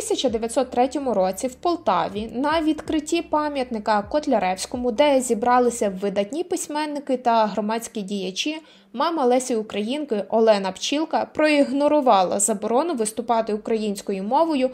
1903 році в Полтаві на відкритті пам'ятника Котляревському, де зібралися видатні письменники та громадські діячі, мама Лесі Українки Олена Пчілка проігнорувала заборону виступати українською мовою